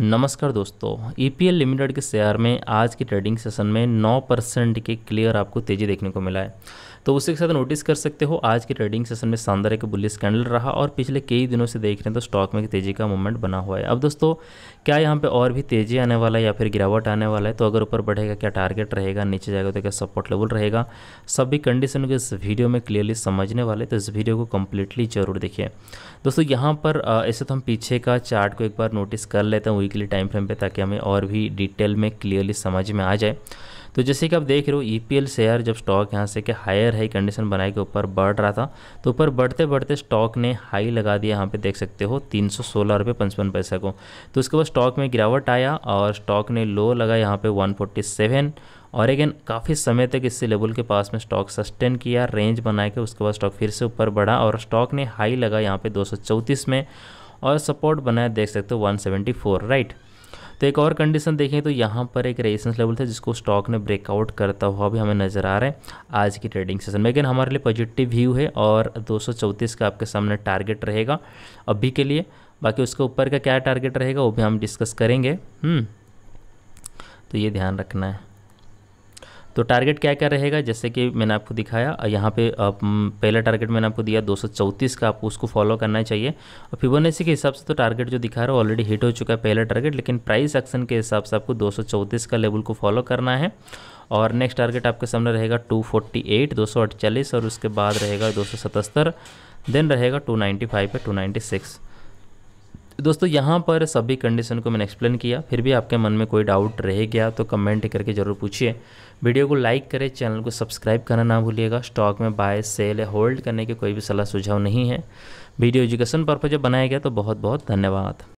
नमस्कार दोस्तों E e limited के शेयर में आज के ट्रेडिंग सेशन में 9 परसेंट के क्लियर आपको तेज़ी देखने को मिला है तो उसी के साथ नोटिस कर सकते हो आज के ट्रेडिंग सेशन में शानदार एक बुलिस कैंडल रहा और पिछले कई दिनों से देख रहे हैं तो स्टॉक में तेज़ी का मूवमेंट बना हुआ है अब दोस्तों क्या यहाँ पे और भी तेज़ी आने वाला है या फिर गिरावट आने वाला है तो अगर ऊपर बढ़ेगा क्या टारगेट रहेगा नीचे जाएगा तो क्या सपोर्ट लेवल रहेगा सभी कंडीशन को इस वीडियो में क्लियरली समझने वाले तो इस वीडियो को कम्प्लीटली जरूर देखिए दोस्तों यहाँ पर ऐसे तो हम पीछे का चार्ट को एक बार नोटिस कर लेते हैं वीकली टाइम फ्रेम पे ताकि हमें और भी डिटेल में क्लियरली समझ में आ जाए तो जैसे कि आप देख रहे हो ईपीएल e शेयर जब स्टॉक यहाँ से के हायर हाई कंडीशन बनाए के ऊपर बढ़ रहा था तो ऊपर बढ़ते बढ़ते स्टॉक ने हाई लगा दिया यहाँ पे देख सकते हो तीन सौ सोलह रुपये पचपन पैसा को तो उसके बाद स्टॉक में गिरावट आया और स्टॉक ने लो लगा यहाँ पे वन फोर्टी सेवन और अगेन काफ़ी समय तक इस लेवल के पास में स्टॉक सस्टेन किया रेंज बना के उसके बाद स्टॉक फिर से ऊपर बढ़ा और स्टॉक ने हाई लगा यहाँ पे दो में और सपोर्ट बनाया देख सकते हो 174 राइट तो एक और कंडीशन देखें तो यहाँ पर एक रेजिस्टेंस लेवल था जिसको स्टॉक ने ब्रेकआउट करता हुआ भी हमें नज़र आ रहा है आज की ट्रेडिंग सेशन में लेकिन हमारे लिए पॉजिटिव व्यू है और दो का आपके सामने टारगेट रहेगा अभी के लिए बाकी उसके ऊपर का क्या टारगेट रहेगा वो भी हम डिस्कस करेंगे हम्म, तो ये ध्यान रखना है तो टारगेट क्या क्या रहेगा जैसे कि मैंने आपको दिखाया यहाँ पे पहला टारगेट मैंने आपको दिया 234 का आपको उसको फॉलो करना चाहिए और फिबोनेसी के हिसाब से तो टारगेट जो दिखा रहा है ऑलरेडी हिट हो चुका है पहला टारगेट लेकिन प्राइस एक्शन के हिसाब से आपको दो का लेवल को फॉलो करना है और नेक्स्ट टारगेट आपके सामने रहेगा टू फोर्टी और उसके बाद रहेगा दो देन रहेगा टू टू पे सिक्स दोस्तों यहाँ पर सभी कंडीशन को मैंने एक्सप्लेन किया फिर भी आपके मन में कोई डाउट रह गया तो कमेंट करके ज़रूर पूछिए वीडियो को लाइक करें चैनल को सब्सक्राइब करना ना भूलिएगा स्टॉक में बाय सेल या होल्ड करने के कोई भी सलाह सुझाव नहीं है वीडियो एजुकेशन पर्पज जब बनाया गया तो बहुत बहुत धन्यवाद